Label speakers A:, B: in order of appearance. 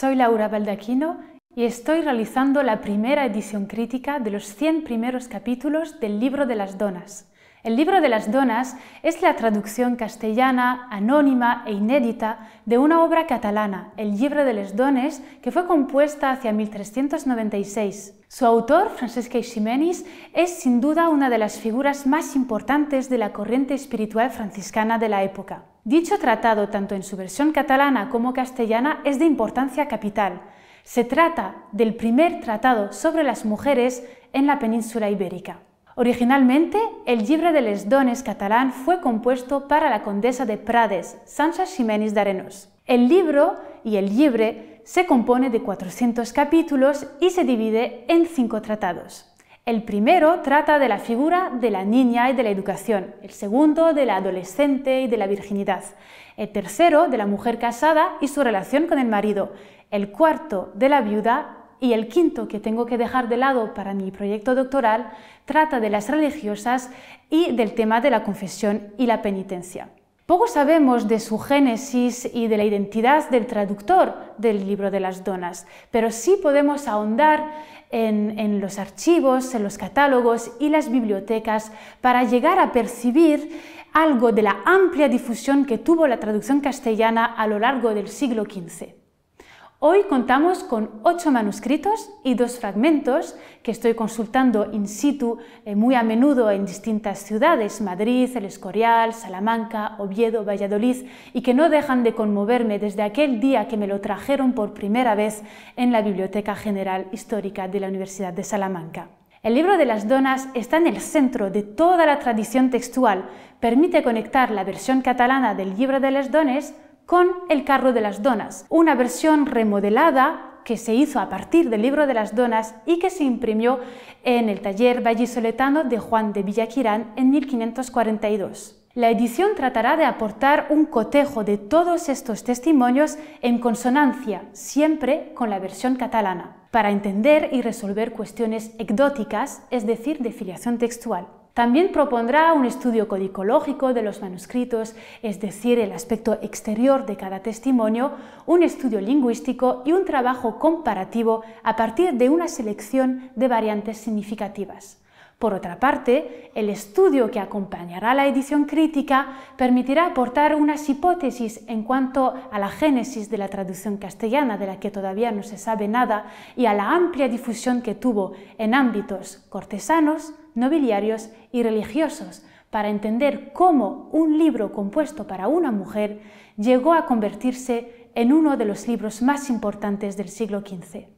A: Soy Laura Baldaquino y estoy realizando la primera edición crítica de los 100 primeros capítulos del Libro de las Donas. El Libro de las Donas es la traducción castellana, anónima e inédita de una obra catalana, el Libro de las Dones, que fue compuesta hacia 1396. Su autor, Francesc ximenes es sin duda una de las figuras más importantes de la corriente espiritual franciscana de la época. Dicho tratado, tanto en su versión catalana como castellana, es de importancia capital. Se trata del primer tratado sobre las mujeres en la península ibérica. Originalmente, el Libre de les Dones catalán fue compuesto para la condesa de Prades, Sansa Ximenis de Arenos. El libro y el libre se compone de 400 capítulos y se divide en cinco tratados. El primero trata de la figura de la niña y de la educación, el segundo de la adolescente y de la virginidad, el tercero de la mujer casada y su relación con el marido, el cuarto de la viuda y el quinto que tengo que dejar de lado para mi proyecto doctoral trata de las religiosas y del tema de la confesión y la penitencia. Poco sabemos de su génesis y de la identidad del traductor del libro de las donas, pero sí podemos ahondar en, los archivos, en los catálogos y las bibliotecas para llegar a percibir algo de la amplia difusión que tuvo la traducción castellana a lo largo del siglo XV. Hoy contamos con ocho manuscritos y dos fragmentos que estoy consultando in situ eh, muy a menudo en distintas ciudades, Madrid, El Escorial, Salamanca, Oviedo, Valladolid, y que no dejan de conmoverme desde aquel día que me lo trajeron por primera vez en la Biblioteca General Histórica de la Universidad de Salamanca. El libro de las donas está en el centro de toda la tradición textual, permite conectar la versión catalana del libro de las dones con El carro de las donas, una versión remodelada que se hizo a partir del libro de las donas y que se imprimió en el taller vallisoletano de Juan de Villaquirán en 1542. La edición tratará de aportar un cotejo de todos estos testimonios en consonancia, siempre con la versión catalana, para entender y resolver cuestiones ecdóticas, es decir, de filiación textual. También propondrá un estudio codicológico de los manuscritos, es decir, el aspecto exterior de cada testimonio, un estudio lingüístico y un trabajo comparativo a partir de una selección de variantes significativas. Por otra parte, el estudio que acompañará la edición crítica permitirá aportar unas hipótesis en cuanto a la génesis de la traducción castellana, de la que todavía no se sabe nada, y a la amplia difusión que tuvo en ámbitos cortesanos, nobiliarios y religiosos para entender cómo un libro compuesto para una mujer llegó a convertirse en uno de los libros más importantes del siglo XV.